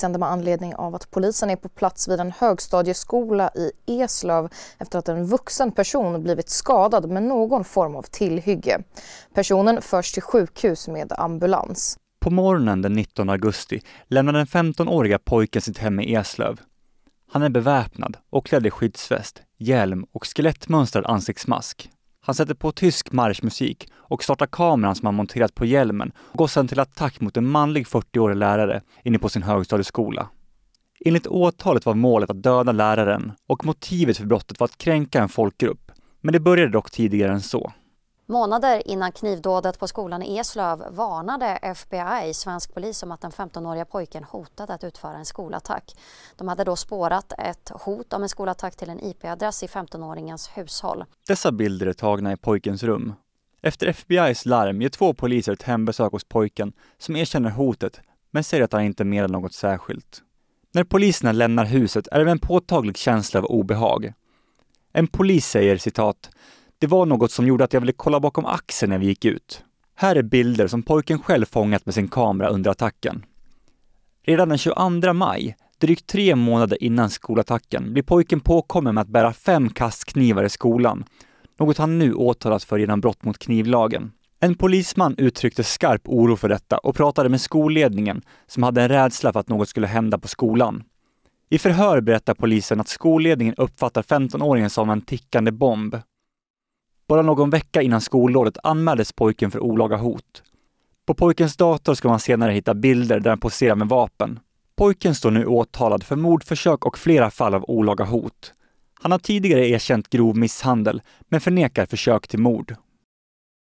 sände med anledning av att polisen är på plats vid en högstadieskola i Eslöv efter att en vuxen person blivit skadad med någon form av tillhygge. Personen förs till sjukhus med ambulans. På morgonen den 19 augusti lämnar den 15-åriga pojken sitt hem i Eslöv. Han är beväpnad och klädd i skyddsväst, hjälm och skelettmönstrad ansiktsmask. Han sätter på tysk marschmusik och startar kameran som han monterat på hjälmen och går sedan till attack mot en manlig 40-årig lärare inne på sin högstadieskola. Enligt åtalet var målet att döda läraren och motivet för brottet var att kränka en folkgrupp. Men det började dock tidigare än så. Månader innan knivdådet på skolan i Eslöv varnade FBI svensk polis om att den 15-åriga pojken hotade att utföra en skolattack. De hade då spårat ett hot om en skolattack till en IP-adress i 15-åringens hushåll. Dessa bilder är tagna i pojkens rum. Efter FBIs larm gör två poliser ett hembesök hos pojken som erkänner hotet men säger att han inte menar något särskilt. När poliserna lämnar huset är det med en påtaglig känsla av obehag. En polis säger citat det var något som gjorde att jag ville kolla bakom axeln när vi gick ut. Här är bilder som pojken själv fångat med sin kamera under attacken. Redan den 22 maj, drygt tre månader innan skolattacken, blir pojken påkommen med att bära fem kastknivar i skolan. Något han nu åtalats för genom brott mot knivlagen. En polisman uttryckte skarp oro för detta och pratade med skolledningen som hade en rädsla för att något skulle hända på skolan. I förhör berättar polisen att skolledningen uppfattar 15-åringen som en tickande bomb bara någon vecka innan skolåret anmäldes pojken för olaga hot. På pojkens dator ska man senare hitta bilder där han poserar med vapen. Pojken står nu åtalad för mordförsök och flera fall av olaga hot. Han har tidigare erkänt grov misshandel, men förnekar försök till mord.